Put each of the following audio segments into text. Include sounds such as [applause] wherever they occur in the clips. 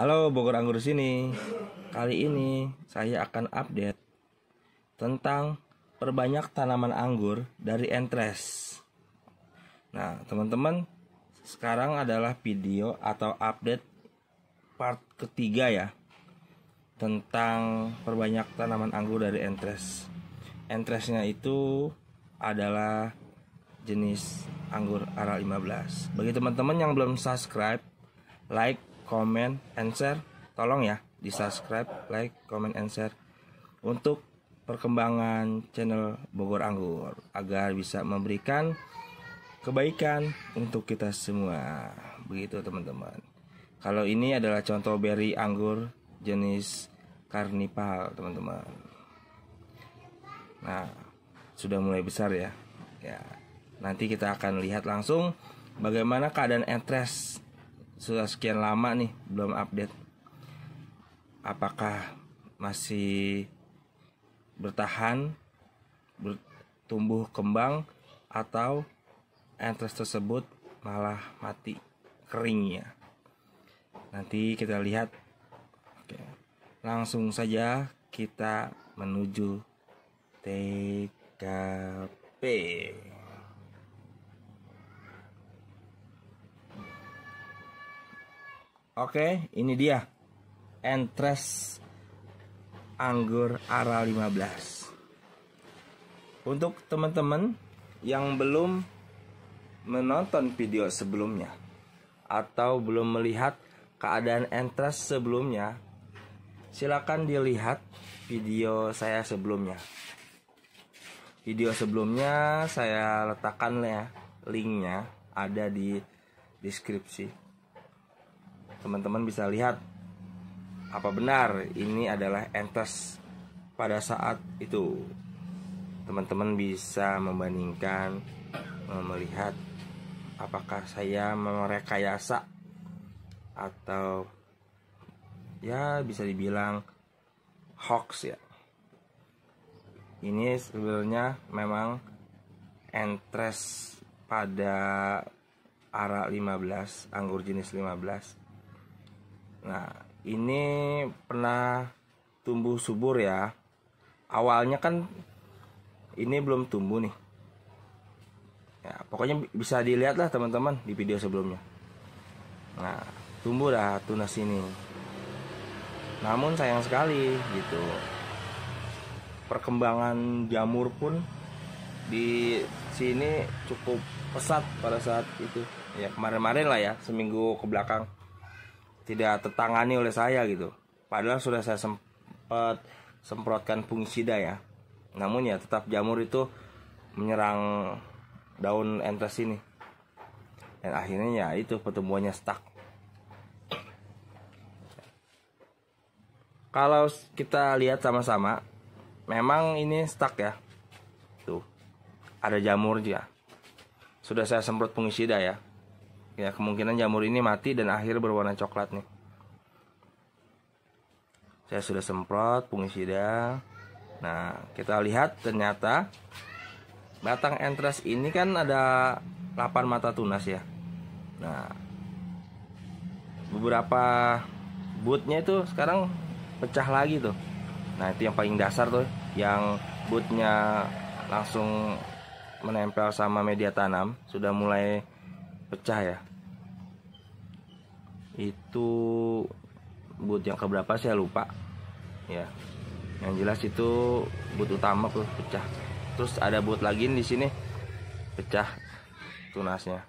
Halo Bogor Anggur sini. Kali ini saya akan update tentang perbanyak tanaman anggur dari Entres. Nah, teman-teman, sekarang adalah video atau update part ketiga ya tentang perbanyak tanaman anggur dari Entres. Entresnya itu adalah jenis anggur ARA 15. Bagi teman-teman yang belum subscribe, like comment, and share. Tolong ya, di subscribe, like, comment, and share untuk perkembangan channel Bogor Anggur agar bisa memberikan kebaikan untuk kita semua. Begitu teman-teman. Kalau ini adalah contoh berry anggur jenis karnival, teman-teman. Nah, sudah mulai besar ya. Ya. Nanti kita akan lihat langsung bagaimana keadaan entres sudah sekian lama nih belum update apakah masih bertahan bertumbuh kembang atau entres tersebut malah mati kering ya nanti kita lihat Oke. langsung saja kita menuju TKP Oke, ini dia. Entres anggur ara 15. Untuk teman-teman yang belum menonton video sebelumnya atau belum melihat keadaan entres sebelumnya, silakan dilihat video saya sebelumnya. Video sebelumnya saya letakkan ya linknya ada di deskripsi teman-teman bisa lihat apa benar ini adalah entes pada saat itu teman-teman bisa membandingkan eh, melihat apakah saya merekayasa atau ya bisa dibilang hoax ya ini sebenarnya memang entres pada arah 15 anggur jenis 15 Nah, ini pernah tumbuh subur ya. Awalnya kan ini belum tumbuh nih. Ya, pokoknya bisa dilihat lah teman-teman di video sebelumnya. Nah, tumbuh dah tunas ini. Namun sayang sekali gitu. Perkembangan jamur pun di sini cukup pesat pada saat itu. Ya, kemarin-kemarin lah ya, seminggu ke belakang tidak tertangani oleh saya gitu padahal sudah saya sempat semprotkan fungisida ya namun ya tetap jamur itu menyerang daun entes ini dan akhirnya ya itu pertumbuhannya stuck kalau kita lihat sama-sama memang ini stuck ya tuh ada jamur juga. sudah saya semprot fungisida ya Ya, kemungkinan jamur ini mati dan akhir berwarna coklat nih. Saya sudah semprot fungisida. Nah, kita lihat ternyata batang entres ini kan ada 8 mata tunas ya. Nah, beberapa bootnya itu sekarang pecah lagi tuh. Nah, itu yang paling dasar tuh, yang bootnya langsung menempel sama media tanam sudah mulai pecah ya itu boot yang keberapa saya lupa ya yang jelas itu boot utama tuh pecah terus ada boot lagi di sini pecah tunasnya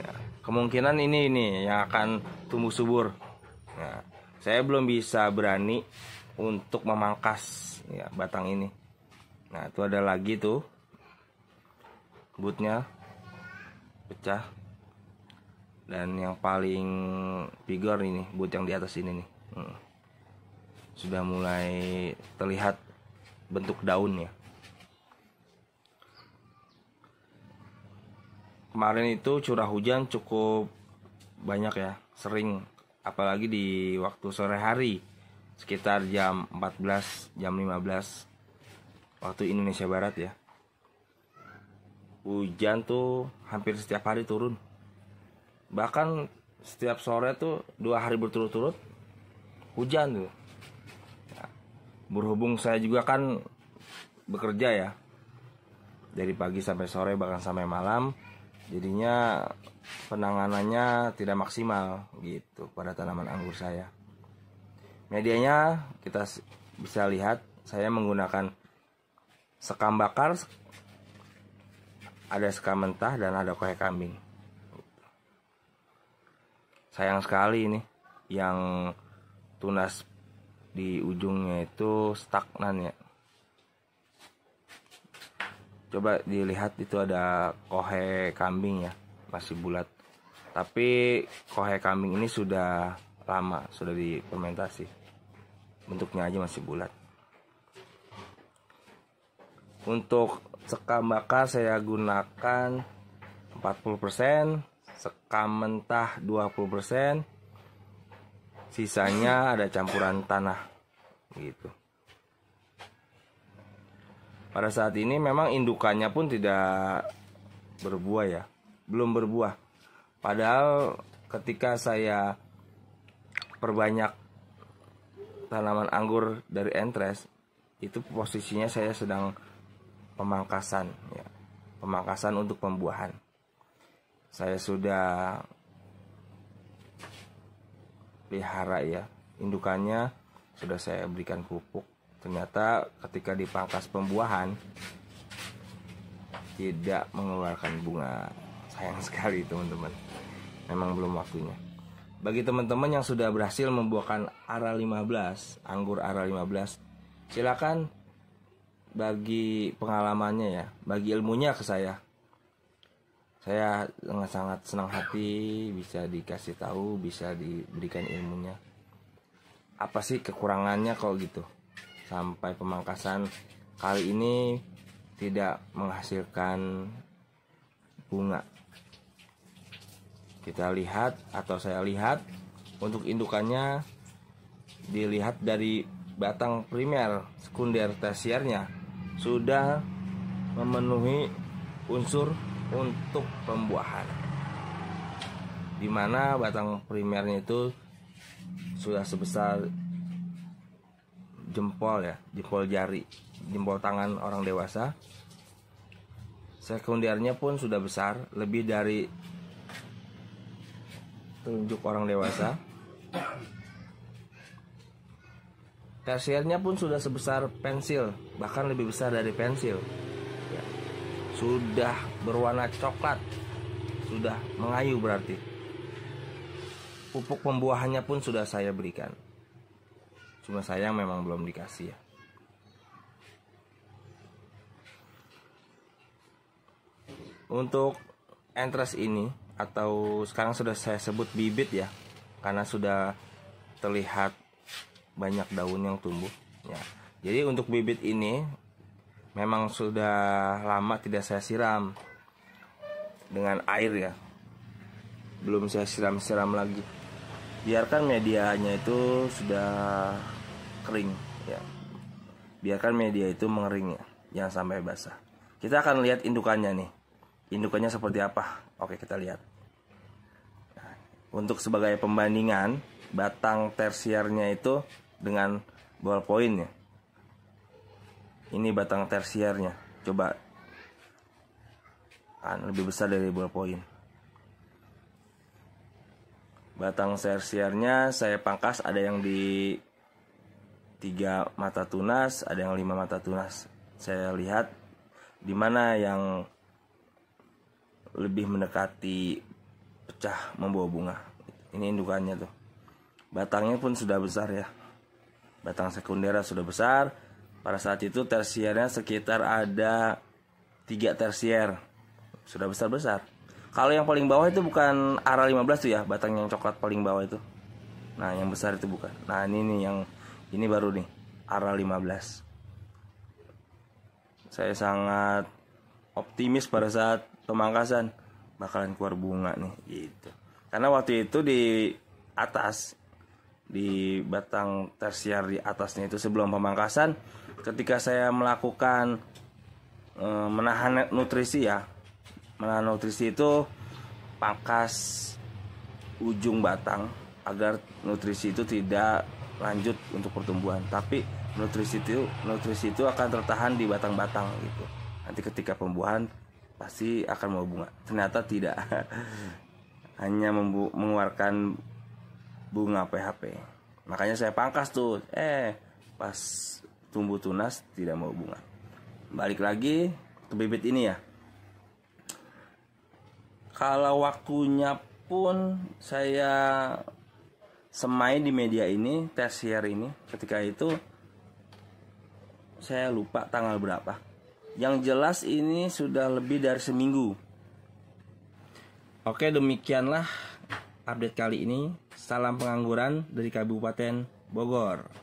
ya. kemungkinan ini ini yang akan tumbuh subur ya. saya belum bisa berani untuk memangkas ya, batang ini nah itu ada lagi tuh bootnya pecah dan yang paling vigor ini buat yang di atas ini nih hmm. sudah mulai terlihat bentuk daunnya kemarin itu curah hujan cukup banyak ya sering apalagi di waktu sore hari sekitar jam 14 jam 15 waktu Indonesia Barat ya hujan tuh hampir setiap hari turun bahkan setiap sore tuh dua hari berturut-turut hujan tuh ya, berhubung saya juga kan bekerja ya dari pagi sampai sore bahkan sampai malam jadinya penanganannya tidak maksimal gitu pada tanaman anggur saya medianya kita bisa lihat saya menggunakan sekam bakar ada sekam mentah dan ada kue kambing sayang sekali ini yang tunas di ujungnya itu stagnan ya coba dilihat itu ada kohe kambing ya masih bulat tapi kohe kambing ini sudah lama sudah fermentasi. bentuknya aja masih bulat untuk sekam bakar saya gunakan 40% sekam mentah 20%, sisanya ada campuran tanah gitu. Pada saat ini memang indukannya pun tidak berbuah ya, belum berbuah. Padahal ketika saya perbanyak tanaman anggur dari entres, itu posisinya saya sedang pemangkasan ya. Pemangkasan untuk pembuahan saya sudah pelihara ya indukannya sudah saya berikan pupuk ternyata ketika dipangkas pembuahan tidak mengeluarkan bunga sayang sekali teman-teman memang belum waktunya bagi teman-teman yang sudah berhasil membuahkan ara 15 anggur ara 15 silakan bagi pengalamannya ya bagi ilmunya ke saya saya sangat senang hati bisa dikasih tahu bisa diberikan ilmunya apa sih kekurangannya kalau gitu sampai pemangkasan kali ini tidak menghasilkan bunga kita lihat atau saya lihat untuk indukannya dilihat dari batang primer sekunder tersiernya sudah memenuhi unsur untuk pembuahan di mana batang primernya itu sudah sebesar jempol ya jempol jari jempol tangan orang dewasa sekundernya pun sudah besar lebih dari telunjuk orang dewasa tersiernya pun sudah sebesar pensil bahkan lebih besar dari pensil sudah berwarna coklat sudah mengayu berarti pupuk pembuahannya pun sudah saya berikan cuma sayang memang belum dikasih ya untuk entres ini atau sekarang sudah saya sebut bibit ya karena sudah terlihat banyak daun yang tumbuh ya jadi untuk bibit ini memang sudah lama tidak saya siram dengan air ya belum saya siram-siram lagi biarkan medianya itu sudah kering ya biarkan media itu mengering ya jangan sampai basah kita akan lihat indukannya nih indukannya seperti apa oke kita lihat untuk sebagai pembandingan batang tersiarnya itu dengan ballpoint ya ini batang tersiernya coba kan lebih besar dari ball poin. batang tersiernya saya pangkas ada yang di tiga mata tunas ada yang lima mata tunas saya lihat di mana yang lebih mendekati pecah membawa bunga ini indukannya tuh batangnya pun sudah besar ya batang sekundera sudah besar pada saat itu tersiernya sekitar ada tiga tersier. Sudah besar-besar. Kalau yang paling bawah itu bukan arah 15 tuh ya, batang yang coklat paling bawah itu. Nah, yang besar itu bukan. Nah, ini nih yang ini baru nih, arah 15. Saya sangat optimis pada saat pemangkasan bakalan keluar bunga nih gitu. Karena waktu itu di atas di batang tersiar di atasnya itu sebelum pemangkasan ketika saya melakukan e, menahan nutrisi ya menahan nutrisi itu pangkas ujung batang agar nutrisi itu tidak lanjut untuk pertumbuhan tapi nutrisi itu nutrisi itu akan tertahan di batang-batang gitu nanti ketika pembuahan pasti akan mau bunga ternyata tidak [laughs] hanya mengeluarkan bunga PHP. Makanya saya pangkas tuh. Eh, pas tumbuh tunas tidak mau bunga. Balik lagi ke bibit ini ya. Kalau waktunya pun saya semai di media ini, tersier ini, ketika itu saya lupa tanggal berapa. Yang jelas ini sudah lebih dari seminggu. Oke, demikianlah update kali ini. Salam pengangguran dari Kabupaten Bogor.